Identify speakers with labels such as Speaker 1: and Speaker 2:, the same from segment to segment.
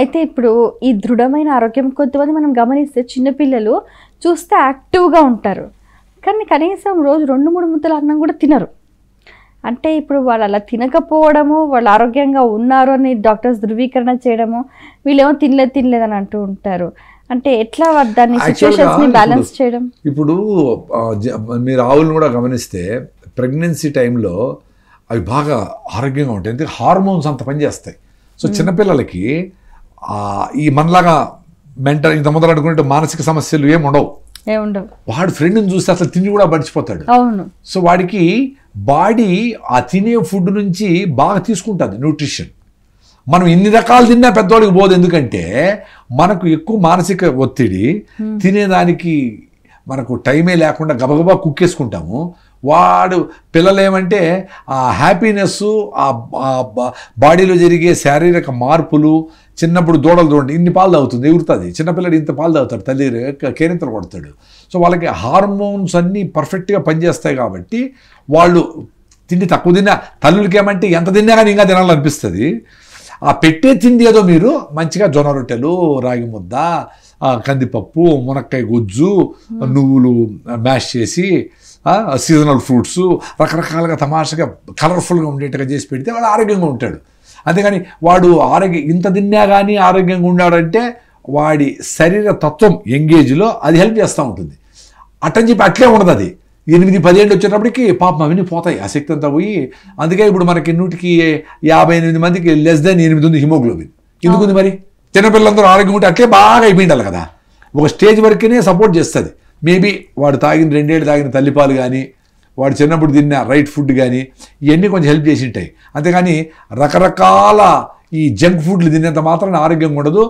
Speaker 1: అయితే ఇప్పుడు ఈ దృఢమైన ఆరోగ్యం కొంతమంది మనం గమనిస్తే చిన్నపిల్లలు చూస్తే యాక్టివ్గా ఉంటారు కానీ కనీసం రోజు రెండు మూడు ముద్దల అన్నం కూడా తినరు అంటే ఇప్పుడు వాళ్ళు అలా తినకపోవడము వాళ్ళు ఆరోగ్యంగా ఉన్నారు అని డాక్టర్స్ ధృవీకరణ చేయడము వీళ్ళేమో తినలేదు తినలేదు అని అంటూ ఉంటారు అంటే ఎట్లా దాన్ని బ్యాలెన్స్ చేయడం
Speaker 2: ఇప్పుడు మీరు ఆవులను కూడా గమనిస్తే ప్రెగ్నెన్సీ టైంలో అవి బాగా ఆరోగ్యంగా ఉంటాయి ఎందుకంటే హార్మోన్స్ అంత పనిచేస్తాయి సో చిన్నపిల్లలకి ఈ మనలాగా మెంటల్ ఇంత ముందర అనుకున్నట్టు మానసిక సమస్యలు ఏమి ఉండవు వాడు ఫ్రెండ్ని చూస్తే అసలు తిని కూడా పడిచిపోతాడు అవును సో వాడికి బాడీ ఆ తినే ఫుడ్ నుంచి బాగా తీసుకుంటుంది న్యూట్రిషన్ మనం ఎన్ని రకాలు తిన్నా పెద్దవాడికి పోదు ఎందుకంటే మనకు ఎక్కువ మానసిక ఒత్తిడి తినేదానికి మనకు టైమే లేకుండా గబగబా కుక్కేసుకుంటాము వాడు పిల్లలు ఏమంటే ఆ హ్యాపీనెస్ ఆ బాడీలో జరిగే శారీరక మార్పులు చిన్నప్పుడు దూడలు చూడండి ఇన్ని పాలు తాగుతుంది ఎగురుతుంది చిన్నపిల్లడు ఇంత పాలు తాగుతాడు తల్లి కేరింతలు కొడతాడు సో వాళ్ళకి హార్మోన్స్ అన్నీ పర్ఫెక్ట్గా పనిచేస్తాయి కాబట్టి వాళ్ళు తిండి తక్కువ తిన్నా తల్లులకి ఏమంటే ఎంత తిన్నా కానీ ఇంకా తినాలనిపిస్తుంది ఆ పెట్టే తిండి ఏదో మీరు మంచిగా జొన్న రొట్టెలు రాగి ముద్ద కందిపప్పు మునక్కాయ గుజ్జు నువ్వులు మ్యాష్ చేసి సీజనల్ ఫ్రూట్స్ రకరకాలుగా తమాషగా కలర్ఫుల్గా ఉండేట్టుగా చేసి పెడితే వాళ్ళు ఆరోగ్యంగా ఉంటాడు అంతేగాని వాడు ఆరోగ్య ఇంత తిన్నా కానీ ఆరోగ్యంగా ఉన్నాడంటే వాడి శరీర తత్వం ఎంగేజ్లో అది హెల్ప్ చేస్తూ ఉంటుంది అట్టని చెప్పి అట్లే ఉండదు అది ఎనిమిది పదిహేడు వచ్చేటప్పటికి పాపం అవన్నీ పోతాయి ఆ శక్తి అంతా పోయి అందుకే ఇప్పుడు మనకి నూటికి యాభై ఎనిమిది మందికి లెస్ దెన్ ఎనిమిది ఉంది హిమోగ్లోబిన్ ఎందుకు ఉంది మరి చిన్నపిల్లలందరూ ఆరోగ్యం ఉంటే అట్లే బాగా అయిపోయిండాలి కదా ఒక స్టేజ్ వరకునే సపోర్ట్ చేస్తుంది మేబీ వాడు తాగిన రెండేళ్ళు తాగిన తల్లిపాలు కానీ వాడు చిన్నప్పుడు తిన్న రైట్ ఫుడ్ కానీ ఇవన్నీ కొంచెం హెల్ప్ చేసి ఉంటాయి అంతేగాని రకరకాల ఈ జంక్ ఫుడ్లు తినేంత మాత్రాన ఆరోగ్యంగా ఉండదు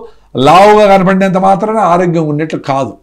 Speaker 2: లావుగా కనపడినంత మాత్రాన ఆరోగ్యంగా ఉన్నట్లు కాదు